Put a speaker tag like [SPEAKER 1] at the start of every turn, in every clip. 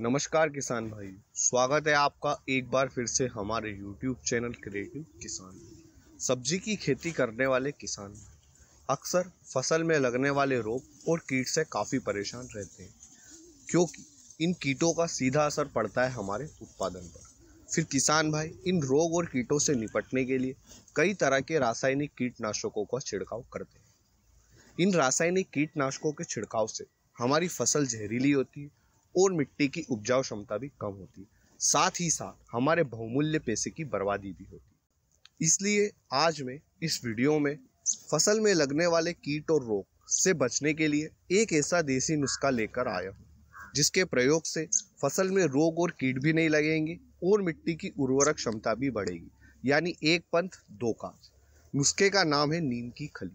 [SPEAKER 1] नमस्कार किसान भाई स्वागत है आपका एक बार फिर से हमारे यूट्यूब चैनल क्रिएटिव किसान सब्जी की खेती करने वाले किसान अक्सर फसल में लगने वाले रोग और कीट से काफ़ी परेशान रहते हैं क्योंकि इन कीटों का सीधा असर पड़ता है हमारे उत्पादन पर फिर किसान भाई इन रोग और कीटों से निपटने के लिए कई तरह के रासायनिक कीटनाशकों का छिड़काव करते हैं इन रासायनिक कीटनाशकों के छिड़काव से हमारी फसल जहरीली होती है और मिट्टी की उपजाऊ क्षमता भी कम होती साथ ही साथ हमारे बहुमूल्य पैसे की बर्बादी भी होती इसलिए आज मैं इस वीडियो में फसल में लगने वाले कीट और रोग से बचने के लिए एक ऐसा देसी नुस्खा लेकर आया हूँ जिसके प्रयोग से फसल में रोग और कीट भी नहीं लगेंगे और मिट्टी की उर्वरक क्षमता भी बढ़ेगी यानी एक पंथ दो काज नुस्खे का नाम है नीम की खली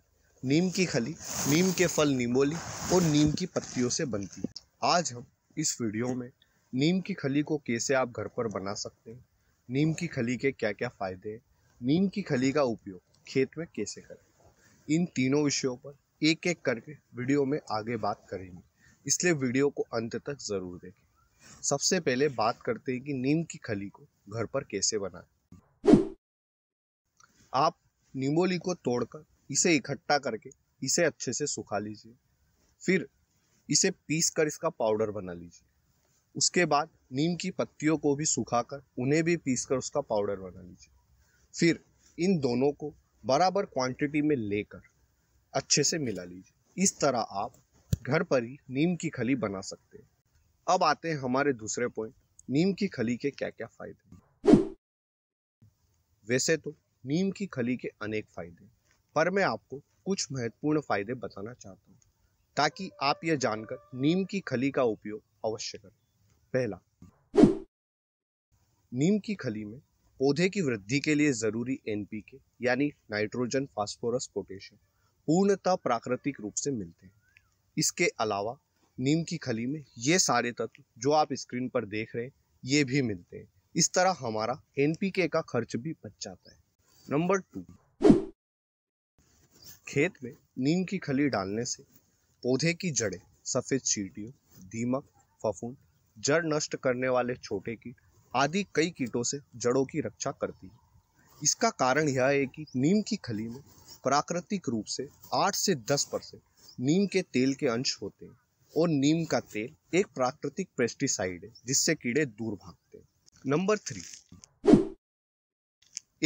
[SPEAKER 1] नीम की खली नीम के फल नीमोली और नीम की पत्तियों से बनती है आज हम इस वीडियो में नीम की खली को कैसे आप घर पर बना सकते हैं नीम की खली के क्या क्या फ़ायदे हैं नीम की खली का उपयोग खेत में कैसे करें इन तीनों विषयों पर एक एक करके वीडियो में आगे बात करेंगे इसलिए वीडियो को अंत तक ज़रूर देखें सबसे पहले बात करते हैं कि नीम की खली को घर पर कैसे बनाएं आप नींबोली को तोड़कर इसे इकट्ठा करके इसे अच्छे से सुखा लीजिए फिर इसे पीस कर इसका पाउडर बना लीजिए उसके बाद नीम की पत्तियों को भी सुखा कर उन्हें भी पीस कर उसका पाउडर बना लीजिए फिर इन दोनों को बराबर क्वांटिटी में लेकर अच्छे से मिला लीजिए इस तरह आप घर पर ही नीम की खली बना सकते हैं अब आते हैं हमारे दूसरे पॉइंट नीम की खली के क्या क्या फायदे हैं वैसे तो नीम की खली के अनेक फायदे पर मैं आपको कुछ महत्वपूर्ण फायदे बताना चाहता हूँ ताकि आप यह जानकर नीम की खली का उपयोग अवश्य करें पहला नीम की खली में पौधे की वृद्धि के लिए जरूरी एनपीके यानी नाइट्रोजन फास्फोरस पोटेशियम पूर्णतः प्राकृतिक रूप से मिलते हैं इसके अलावा नीम की खली में ये सारे तत्व जो आप स्क्रीन पर देख रहे हैं ये भी मिलते हैं इस तरह हमारा एनपीके का खर्च भी बच जाता है नंबर टू खेत में नीम की खली डालने से पौधे की जड़ें सफ़ेद चीटियों दीमक फफूंद जड़ नष्ट करने वाले छोटे कीट आदि कई कीटों से जड़ों की रक्षा करती है इसका कारण यह है कि नीम की खली में प्राकृतिक रूप से आठ से दस परसेंट नीम के तेल के अंश होते हैं और नीम का तेल एक प्राकृतिक पेस्टिसाइड है जिससे कीड़े दूर भागते हैं नंबर थ्री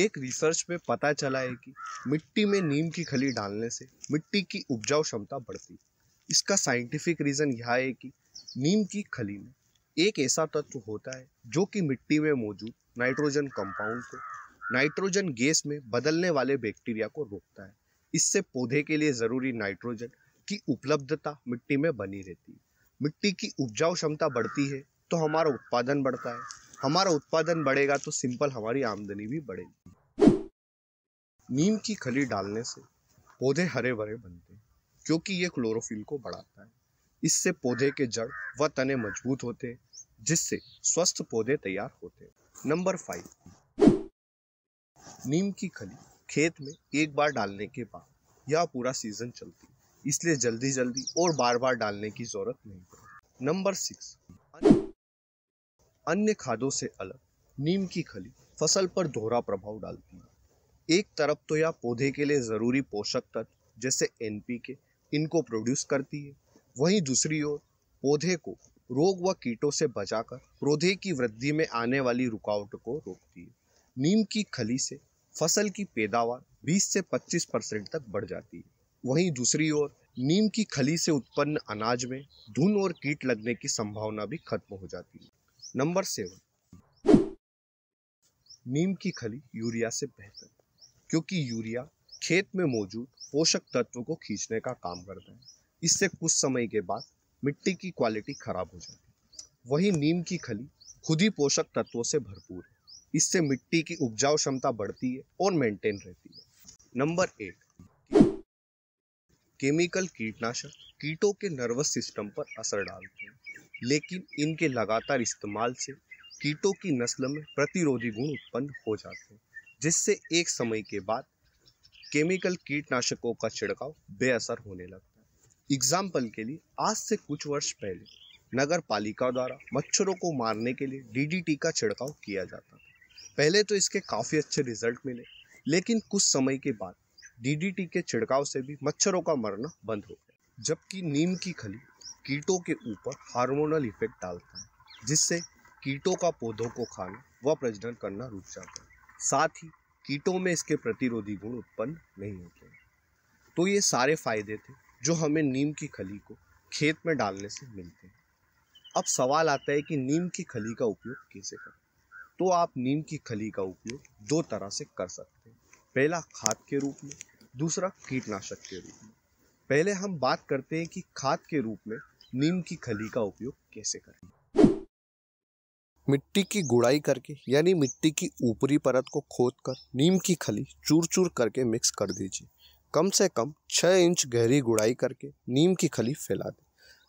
[SPEAKER 1] एक रिसर्च में पता चला है कि मिट्टी में नीम की खली डालने से मिट्टी की उपजाऊ क्षमता बढ़ती है इसका साइंटिफिक रीज़न यह है कि नीम की खली में एक ऐसा तत्व होता है जो कि मिट्टी में मौजूद नाइट्रोजन कंपाउंड को नाइट्रोजन गैस में बदलने वाले बैक्टीरिया को रोकता है इससे पौधे के लिए ज़रूरी नाइट्रोजन की उपलब्धता मिट्टी में बनी रहती है मिट्टी की उपजाऊ क्षमता बढ़ती है तो हमारा उत्पादन बढ़ता है हमारा उत्पादन बढ़ेगा तो सिंपल हमारी आमदनी भी बढ़ेगी नीम की खली डालने से पौधे हरे भरे बनते हैं क्योंकि ये क्लोरोफिल को बढ़ाता है इससे पौधे के जड़ व तने मजबूत होते जिससे स्वस्थ पौधे तैयार होते नंबर फाइव नीम की खली खेत में एक बार डालने के बाद यह पूरा सीजन चलती इसलिए जल्दी जल्दी और बार बार डालने की जरूरत नहीं पड़ती नंबर सिक्स अन्य खादों से अलग नीम की खली फसल पर दोहरा प्रभाव डालती है एक तरफ तो यह पौधे के लिए ज़रूरी पोषक तत्व जैसे एनपीके इनको प्रोड्यूस करती है वहीं दूसरी ओर पौधे को रोग व कीटों से बचाकर पौधे की वृद्धि में आने वाली रुकावट को रोकती है नीम की खली से फसल की पैदावार 20 से 25 परसेंट तक बढ़ जाती है वहीं दूसरी ओर नीम की खली से उत्पन्न अनाज में धुन और कीट लगने की संभावना भी खत्म हो जाती है नंबर सेवन नीम की खली यूरिया से बेहतर क्योंकि यूरिया खेत में मौजूद पोषक तत्व को खींचने का काम करते हैं इससे कुछ समय के बाद मिट्टी की क्वालिटी खराब हो जाती है वही नीम की खली खुद ही पोषक तत्वों से भरपूर है इससे मिट्टी की उपजाऊ क्षमता बढ़ती है और मेंटेन रहती है नंबर एट केमिकल कीटनाशक कीटों के नर्वस सिस्टम पर असर डालते हैं लेकिन इनके लगातार इस्तेमाल से कीटों की नस्ल में प्रतिरोधी गुण उत्पन्न हो जाते हैं जिससे एक समय के बाद केमिकल कीटनाशकों का छिड़काव बेअसर होने लगता है एग्जाम्पल के लिए आज से कुछ वर्ष पहले नगर पालिका द्वारा मच्छरों को मारने के लिए डीडीटी का छिड़काव किया जाता था पहले तो इसके काफ़ी अच्छे रिजल्ट मिले लेकिन कुछ समय के बाद डीडीटी के छिड़काव से भी मच्छरों का मरना बंद हो गया जबकि नीम की खली कीटों के ऊपर हार्मोनल इफेक्ट डालता है जिससे कीटों का पौधों को खाना व प्रजनन करना रुक जाता है साथ ही कीटों में इसके प्रतिरोधी गुण उत्पन्न नहीं होते तो ये सारे फायदे थे जो हमें नीम की खली को खेत में डालने से मिलते हैं अब सवाल आता है कि नीम की खली का उपयोग कैसे करें तो आप नीम की खली का उपयोग दो तरह से कर सकते हैं पहला खाद के रूप में दूसरा कीटनाशक के रूप में पहले हम बात करते हैं कि खाद के रूप में नीम की खली का उपयोग कैसे करें मिट्टी की गुड़ाई करके यानी मिट्टी की ऊपरी परत को खोद कर नीम की खली चूर चूर करके मिक्स कर दीजिए कम से कम छः इंच गहरी गुड़ाई करके नीम की खली फैला दें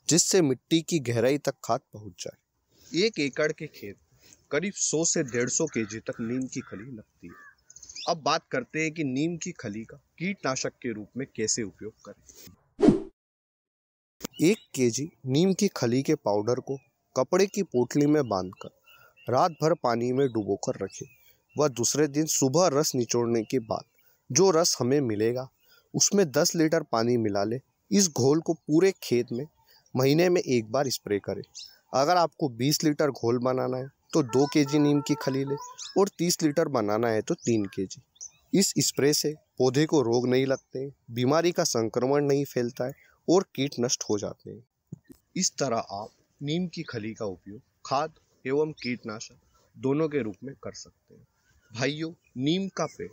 [SPEAKER 1] जिससे मिट्टी की गहराई तक खाद पहुंच जाए एक एकड़ के खेत करीब 100 से 150 जी तक नीम की खली लगती है अब बात करते हैं कि नीम की खली का कीटनाशक के रूप में कैसे उपयोग करें एक के नीम की खली के पाउडर को कपड़े की पोटली में बांधकर रात भर पानी में डुबो कर रखें व दूसरे दिन सुबह रस निचोड़ने के बाद जो रस हमें मिलेगा उसमें दस लीटर पानी मिला ले इस घोल को पूरे खेत में महीने में एक बार स्प्रे करें अगर आपको बीस लीटर घोल बनाना है तो दो के जी नीम की खली लें और तीस लीटर बनाना है तो तीन के जी इस स्प्रे से पौधे को रोग नहीं लगते बीमारी का संक्रमण नहीं फैलता है और कीट नष्ट हो जाते हैं इस तरह आप नीम की खली का उपयोग खाद एवं कीटनाशक दोनों के रूप में कर सकते हैं भाइयों नीम का पेड़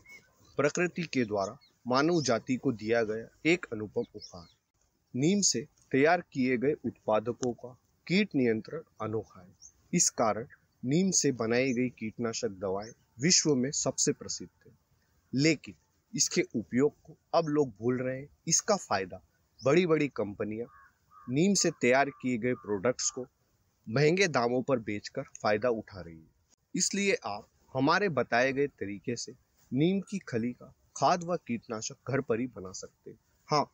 [SPEAKER 1] प्रकृति के द्वारा मानव जाति को दिया गया एक अनुपम उपहार नीम से तैयार किए गए उत्पादकों का कीट नियंत्रण अनोखा है इस कारण नीम से बनाई गई कीटनाशक दवाएं विश्व में सबसे प्रसिद्ध है लेकिन इसके उपयोग को अब लोग भूल रहे हैं इसका फायदा बड़ी बड़ी कंपनियां नीम से तैयार किए गए प्रोडक्ट्स को महंगे दामों पर बेचकर फ़ायदा उठा रही है इसलिए आप हमारे बताए गए तरीके से नीम की खली का खाद व कीटनाशक घर पर ही बना सकते हैं हाँ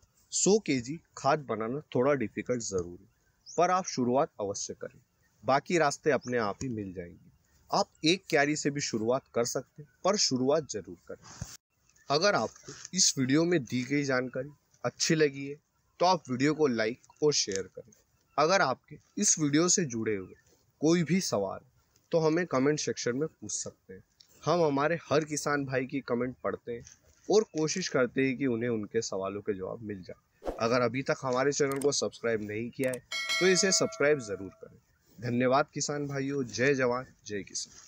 [SPEAKER 1] सौ के जी खाद बनाना थोड़ा डिफिकल्ट ज़रूर है पर आप शुरुआत अवश्य करें बाकी रास्ते अपने आप ही मिल जाएंगे आप एक क्यारी से भी शुरुआत कर सकते हैं पर शुरुआत ज़रूर करें अगर आपको इस वीडियो में दी गई जानकारी अच्छी लगी है तो आप वीडियो को लाइक और शेयर करें अगर आपके इस वीडियो से जुड़े हुए कोई भी सवाल तो हमें कमेंट सेक्शन में पूछ सकते हैं हम हमारे हर किसान भाई की कमेंट पढ़ते हैं और कोशिश करते हैं कि उन्हें उनके सवालों के जवाब मिल जाए अगर अभी तक हमारे चैनल को सब्सक्राइब नहीं किया है तो इसे सब्सक्राइब ज़रूर करें धन्यवाद किसान भाइयों जय जवान जय किसान